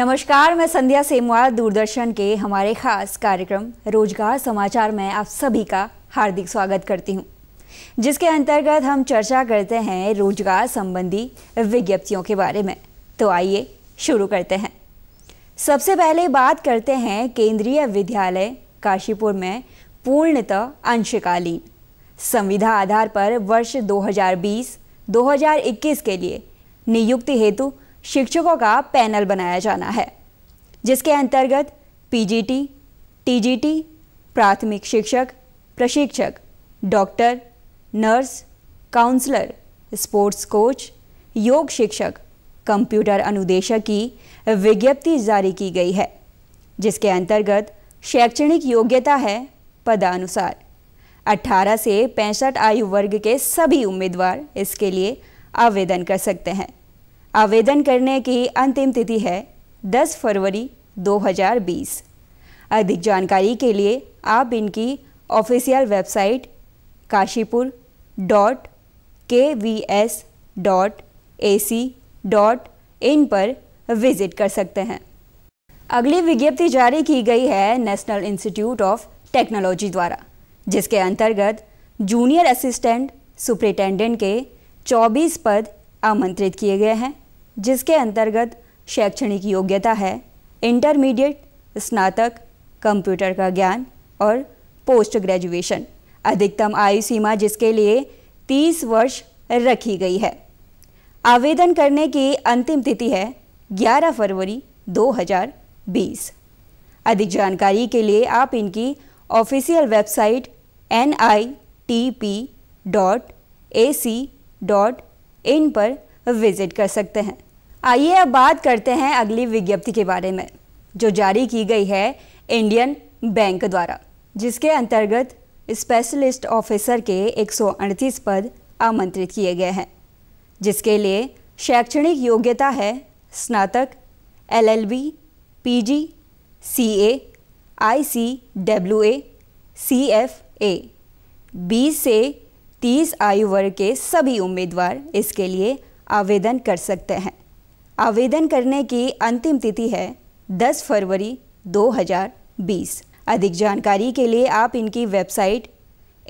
नमस्कार मैं संध्या सेमवाल दूरदर्शन के हमारे खास कार्यक्रम रोजगार समाचार में आप सभी का हार्दिक स्वागत करती हूं, जिसके अंतर्गत हम चर्चा करते हैं रोजगार संबंधी विज्ञप्तियों के बारे में तो आइए शुरू करते हैं सबसे पहले बात करते हैं केंद्रीय विद्यालय काशीपुर में पूर्णतः अंशकालीन संविधा आधार पर वर्ष 2020-2021 के लिए नियुक्ति हेतु शिक्षकों का पैनल बनाया जाना है जिसके अंतर्गत पीजीटी, टीजीटी, प्राथमिक शिक्षक प्रशिक्षक doctor nurse counsellor sports coach योग शिक्षक कंप्यूटर अनुदेशक की विज्ञप्ति जारी की गई है जिसके अंतर्गत शैक्षणिक योग्यता है पदानुसार 18 से पैंसठ आयु वर्ग के सभी उम्मीदवार इसके लिए आवेदन कर सकते हैं आवेदन करने की अंतिम तिथि है 10 फरवरी 2020 अधिक जानकारी के लिए आप इनकी official website Kashipur dot K V S dot A C dot in पर विजिट कर सकते हैं अगली विज्ञप्ति जारी की गई है नेशनल इंस्टीट्यूट ऑफ टेक्नोलॉजी द्वारा जिसके अंतर्गत जूनियर असिस्टेंट सुप्रिटेंडेंट के 24 पद आमंत्रित किए गए हैं जिसके अंतर्गत शैक्षणिक योग्यता है इंटरमीडिएट स्नातक कंप्यूटर का ज्ञान और पोस्ट ग्रेजुएशन अधिकतम आयु सीमा जिसके लिए 30 वर्ष रखी गई है आवेदन करने की अंतिम तिथि है 11 फरवरी 2020 अधिक जानकारी के लिए आप इनकी official website N I T P dot A C dot in पर विज़िट कर सकते हैं आइए अब बात करते हैं अगली विज्ञप्ति के बारे में जो जारी की गई है इंडियन बैंक द्वारा जिसके अंतर्गत स्पेशलिस्ट ऑफिसर के एक पद आमंत्रित किए गए हैं जिसके लिए शैक्षणिक योग्यता है स्नातक LLB, PG, CA, ICWA, CFA, बीस से 30 आयु वर्ग के सभी उम्मीदवार इसके लिए आवेदन कर सकते हैं आवेदन करने की अंतिम तिथि है 10 फरवरी 2020 अधिक जानकारी के लिए आप इनकी website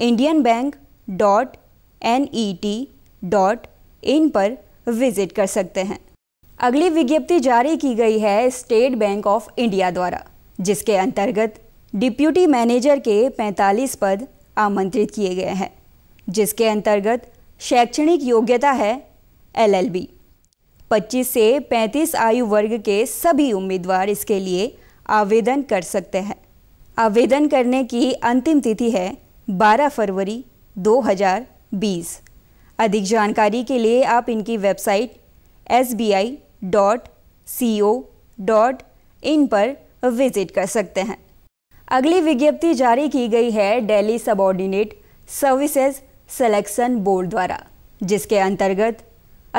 Indian bank dot N E T dot in पर विजिट कर सकते हैं अगली विज्ञप्ति जारी की गई है स्टेट बैंक ऑफ इंडिया द्वारा जिसके अंतर्गत डिप्यूटी मैनेजर के 45 पद आमंत्रित किए गए हैं जिसके अंतर्गत शैक्षणिक योग्यता है एलएलबी 25 से 35 आयु वर्ग के सभी उम्मीदवार इसके लिए आवेदन कर सकते हैं आवेदन करने की अंतिम तिथि है 12 फरवरी 2020 अधिक जानकारी के लिए आप इनकी website S B I dot C O dot in पर विजिट कर सकते हैं अगली विज्ञप्ति जारी की गई है Delhi subordinate services selection board द्वारा जिसके अंतर्गत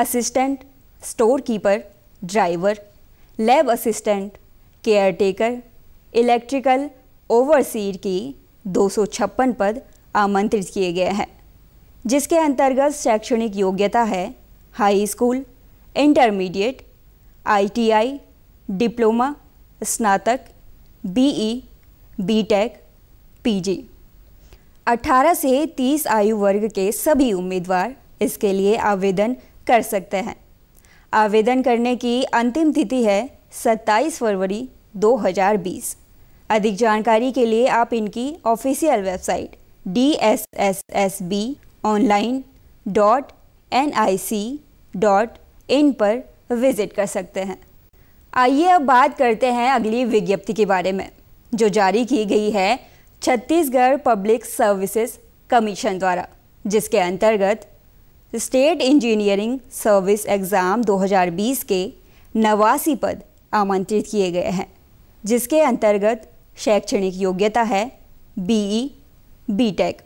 assistant store keeper driver lab assistant caretaker electrical overseer की दो पद आमंत्रित किए गए हैं जिसके अंतर्गत शैक्षणिक योग्यता है high school intermediate ITI, diploma स्नातक बीई, बीटेक, पीजी। 18 से 30 आयु वर्ग के सभी उम्मीदवार इसके लिए आवेदन कर सकते हैं आवेदन करने की अंतिम तिथि है 27 फरवरी 2020 अधिक जानकारी के लिए आप इनकी official website D S S S B online dot N I C dot in पर विज़िट कर सकते हैं आइए अब बात करते हैं अगली विज्ञप्ति के बारे में जो जारी की गई है छत्तीसगढ़ पब्लिक सर्विसेज कमीशन द्वारा जिसके अंतर्गत स्टेट इंजीनियरिंग सर्विस एग्ज़ाम 2020 के नवासी पद आमंत्रित किए गए हैं जिसके अंतर्गत शैक्षणिक योग्यता है बीई, बीटेक।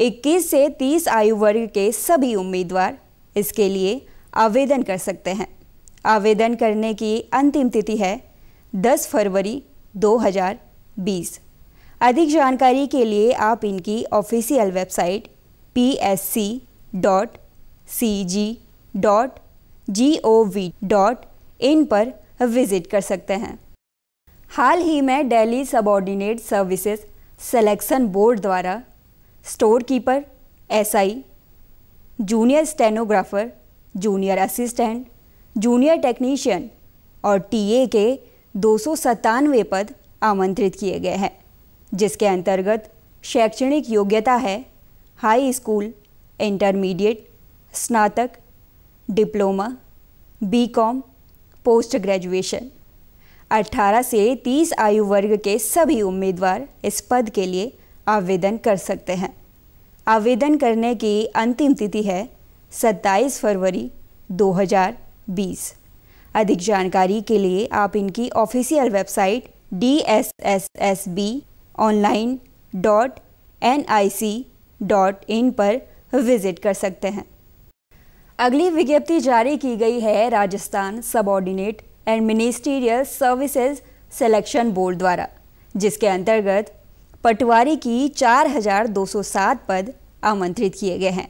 21 से 30 आयु वर्ग के सभी उम्मीदवार इसके लिए आवेदन कर सकते हैं आवेदन करने की अंतिम तिथि है 10 फरवरी 2020। अधिक जानकारी के लिए आप इनकी official website P S C dot C G dot G O V dot in पर विज़िट कर सकते हैं हाल ही में Delhi subordinate services selection board द्वारा store keeper S I junior stenographer junior assistant junior technician और टी ए के दो सौ पद आमंत्रित किए गए हैं जिसके अंतर्गत शैक्षणिक योग्यता है हाई स्कूल इंटरमीडिएट स्नातक डिप्लोमा बीकॉम, पोस्ट ग्रेजुएशन 18 से 30 आयु वर्ग के सभी उम्मीदवार इस पद के लिए आवेदन कर सकते हैं आवेदन करने की अंतिम तिथि है 27 फरवरी 2020 अधिक जानकारी के लिए आप इनकी official website D S S S B online dot N I C dot in पर विजिट कर सकते हैं अगली विज्ञप्ति जारी की गई है Rajasthan ordinate and ministerial services selection board द्वारा जिसके अंतर्गत पटवारी की 4,207 पद आमंत्रित किए गए हैं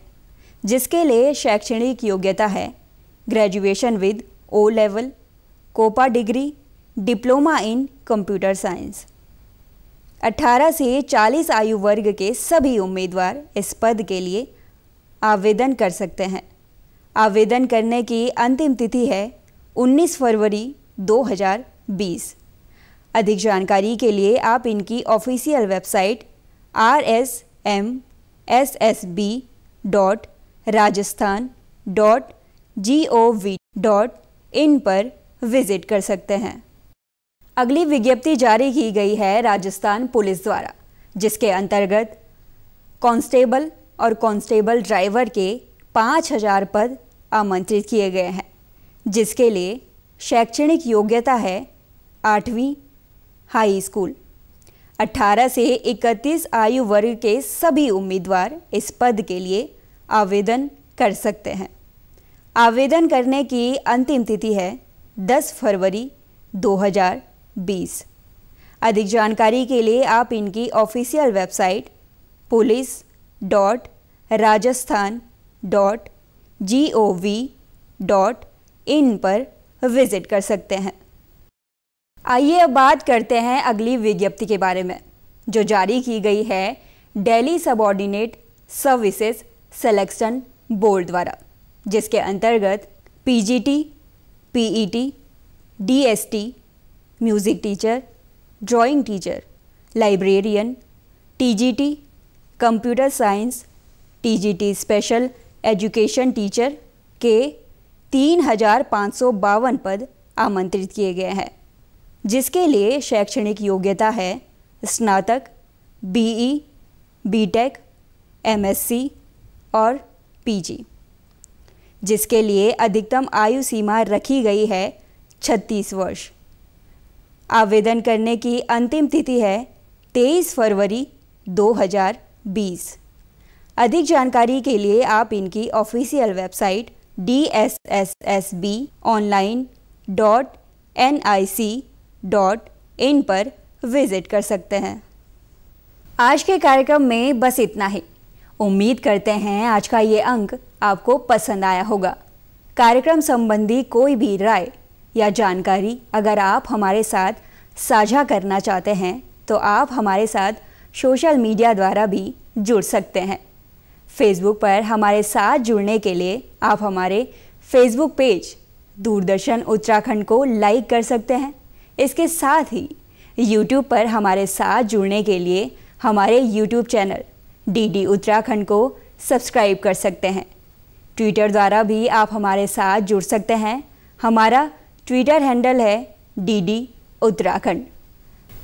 जिसके लिए शैक्षणिक योग्यता है graduation with O level COPA degree diploma in computer science 18 से 40 आयु वर्ग के सभी उम्मीदवार इस पद के लिए आवेदन कर सकते हैं आवेदन करने की अंतिम तिथि है 19 फरवरी 2020 अधिक जानकारी के लिए आप इनकी official website R S M S S B dot Rajasthan dot G O V dot in पर विजिट कर सकते हैं अगली विज्ञप्ति जारी की गई है राजस्थान पुलिस द्वारा जिसके अंतर्गत कांस्टेबल और कांस्टेबल ड्राइवर के पाँच हजार पद आमंत्रित किए गए हैं जिसके लिए शैक्षणिक योग्यता है आठवीं हाई स्कूल 18 से 31 आयु वर्ग के सभी उम्मीदवार इस पद के लिए आवेदन कर सकते हैं आवेदन करने की अंतिम तिथि है 10 फरवरी 2020 अधिक जानकारी के लिए आप इनकी official website police dot Rajasthan dot G O V dot in पर विज़िट कर सकते हैं आइए अब बात करते हैं अगली विज्ञप्ति के बारे में जो जारी की गई है Delhi subordinate services selection board द्वारा जिसके अंतर्गत PGT, PET, DST, music teacher drawing teacher librarian TGT, computer science TGT special education teacher के तीन हजार पाँच सौ बावन पद आमंत्रित किए गए हैं जिसके लिए शैक्षणिक योग्यता है स्नातक बीई, बीटेक, एमएससी और पीजी, जिसके लिए अधिकतम आयु सीमा रखी गई है छत्तीस वर्ष आवेदन करने की अंतिम तिथि है तेईस फरवरी बीस अधिक जानकारी के लिए आप इनकी official website D S S S B online dot N I C dot in पर विज़िट कर सकते हैं आज के कार्यक्रम में बस इतना ही उम्मीद करते हैं आज का ये अंक आपको पसंद आया होगा कार्यक्रम संबंधी कोई भी राय या जानकारी अगर आप हमारे साथ साझा करना चाहते हैं तो आप हमारे साथ सोशल मीडिया द्वारा भी जुड़ सकते हैं फेसबुक पर हमारे साथ जुड़ने के लिए आप हमारे फेसबुक पेज दूरदर्शन उत्तराखंड को लाइक कर सकते हैं इसके साथ ही यूट्यूब पर हमारे साथ जुड़ने के लिए हमारे यूट्यूब चैनल डीडी उत्तराखंड को सब्सक्राइब कर सकते हैं ट्विटर द्वारा भी आप हमारे साथ जुड़ सकते हैं हमारा ट्विटर हैंडल है डी डी उत्तराखंड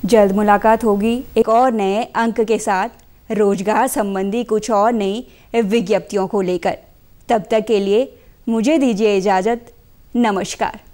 जल्द मुलाकात होगी एक और नए अंक के साथ रोजगार संबंधी कुछ और नई विज्ञप्तियों को लेकर तब तक के लिए मुझे दीजिए इजाज़त नमस्कार